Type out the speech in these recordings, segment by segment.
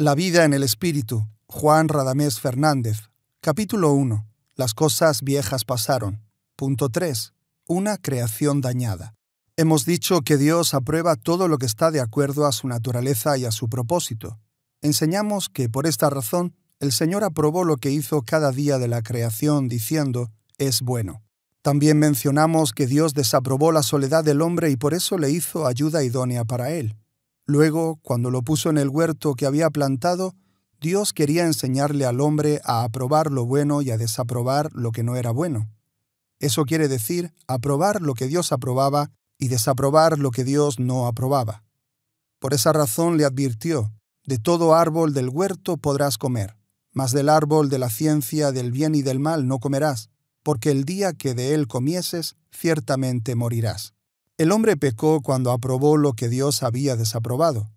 La vida en el espíritu, Juan Radamés Fernández. Capítulo 1. Las cosas viejas pasaron. Punto 3. Una creación dañada. Hemos dicho que Dios aprueba todo lo que está de acuerdo a su naturaleza y a su propósito. Enseñamos que por esta razón el Señor aprobó lo que hizo cada día de la creación diciendo, es bueno. También mencionamos que Dios desaprobó la soledad del hombre y por eso le hizo ayuda idónea para él. Luego, cuando lo puso en el huerto que había plantado, Dios quería enseñarle al hombre a aprobar lo bueno y a desaprobar lo que no era bueno. Eso quiere decir aprobar lo que Dios aprobaba y desaprobar lo que Dios no aprobaba. Por esa razón le advirtió, de todo árbol del huerto podrás comer, mas del árbol de la ciencia del bien y del mal no comerás, porque el día que de él comieses, ciertamente morirás. El hombre pecó cuando aprobó lo que Dios había desaprobado.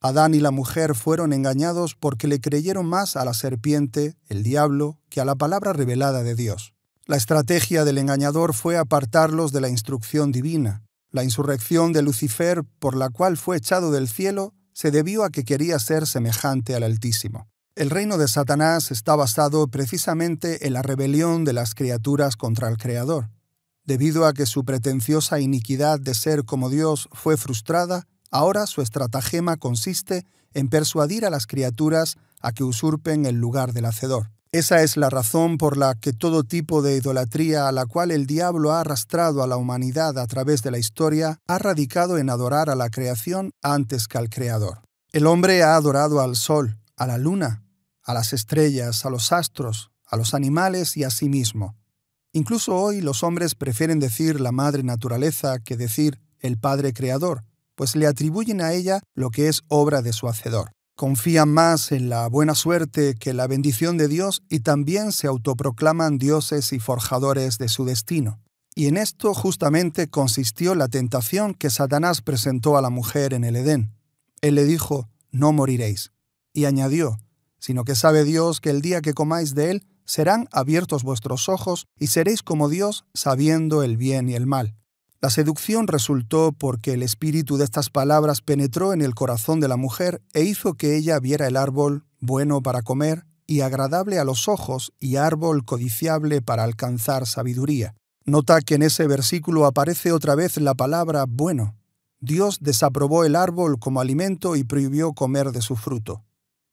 Adán y la mujer fueron engañados porque le creyeron más a la serpiente, el diablo, que a la palabra revelada de Dios. La estrategia del engañador fue apartarlos de la instrucción divina. La insurrección de Lucifer, por la cual fue echado del cielo, se debió a que quería ser semejante al Altísimo. El reino de Satanás está basado precisamente en la rebelión de las criaturas contra el Creador. Debido a que su pretenciosa iniquidad de ser como Dios fue frustrada, ahora su estratagema consiste en persuadir a las criaturas a que usurpen el lugar del Hacedor. Esa es la razón por la que todo tipo de idolatría a la cual el diablo ha arrastrado a la humanidad a través de la historia ha radicado en adorar a la creación antes que al Creador. El hombre ha adorado al sol, a la luna, a las estrellas, a los astros, a los animales y a sí mismo. Incluso hoy los hombres prefieren decir la madre naturaleza que decir el padre creador, pues le atribuyen a ella lo que es obra de su hacedor. Confían más en la buena suerte que en la bendición de Dios y también se autoproclaman dioses y forjadores de su destino. Y en esto justamente consistió la tentación que Satanás presentó a la mujer en el Edén. Él le dijo, no moriréis. Y añadió, sino que sabe Dios que el día que comáis de él, serán abiertos vuestros ojos y seréis como Dios sabiendo el bien y el mal. La seducción resultó porque el espíritu de estas palabras penetró en el corazón de la mujer e hizo que ella viera el árbol bueno para comer y agradable a los ojos y árbol codiciable para alcanzar sabiduría. Nota que en ese versículo aparece otra vez la palabra bueno. Dios desaprobó el árbol como alimento y prohibió comer de su fruto.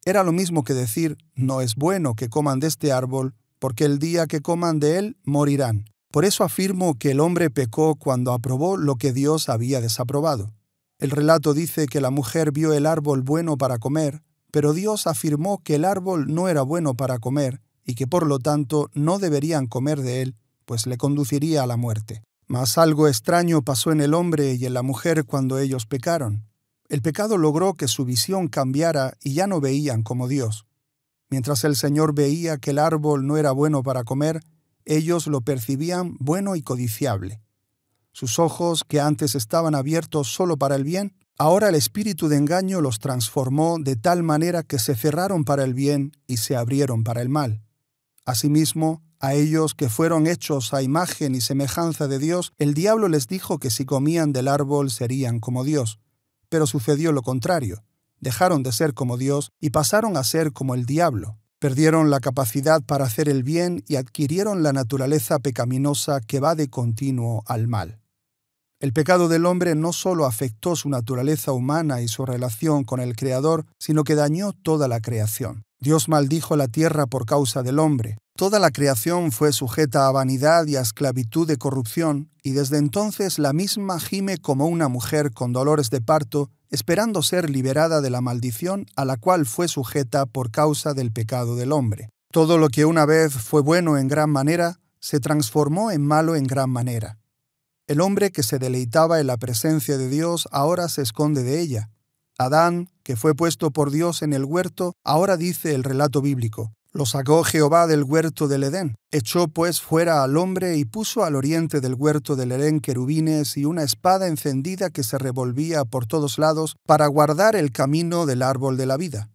Era lo mismo que decir, no es bueno que coman de este árbol, porque el día que coman de él morirán. Por eso afirmo que el hombre pecó cuando aprobó lo que Dios había desaprobado. El relato dice que la mujer vio el árbol bueno para comer, pero Dios afirmó que el árbol no era bueno para comer y que por lo tanto no deberían comer de él, pues le conduciría a la muerte. Mas algo extraño pasó en el hombre y en la mujer cuando ellos pecaron. El pecado logró que su visión cambiara y ya no veían como Dios. Mientras el Señor veía que el árbol no era bueno para comer, ellos lo percibían bueno y codiciable. Sus ojos, que antes estaban abiertos solo para el bien, ahora el espíritu de engaño los transformó de tal manera que se cerraron para el bien y se abrieron para el mal. Asimismo, a ellos que fueron hechos a imagen y semejanza de Dios, el diablo les dijo que si comían del árbol serían como Dios. Pero sucedió lo contrario. Dejaron de ser como Dios y pasaron a ser como el diablo. Perdieron la capacidad para hacer el bien y adquirieron la naturaleza pecaminosa que va de continuo al mal. El pecado del hombre no solo afectó su naturaleza humana y su relación con el Creador, sino que dañó toda la creación. Dios maldijo la tierra por causa del hombre. Toda la creación fue sujeta a vanidad y a esclavitud de corrupción, y desde entonces la misma gime como una mujer con dolores de parto, esperando ser liberada de la maldición a la cual fue sujeta por causa del pecado del hombre. Todo lo que una vez fue bueno en gran manera, se transformó en malo en gran manera. El hombre que se deleitaba en la presencia de Dios ahora se esconde de ella. Adán, que fue puesto por Dios en el huerto, ahora dice el relato bíblico, lo sacó Jehová del huerto del Edén. Echó pues fuera al hombre y puso al oriente del huerto del Edén querubines y una espada encendida que se revolvía por todos lados para guardar el camino del árbol de la vida.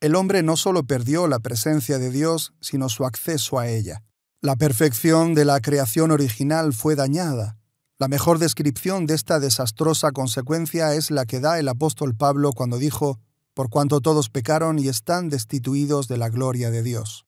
El hombre no solo perdió la presencia de Dios, sino su acceso a ella. La perfección de la creación original fue dañada. La mejor descripción de esta desastrosa consecuencia es la que da el apóstol Pablo cuando dijo, por cuanto todos pecaron y están destituidos de la gloria de Dios.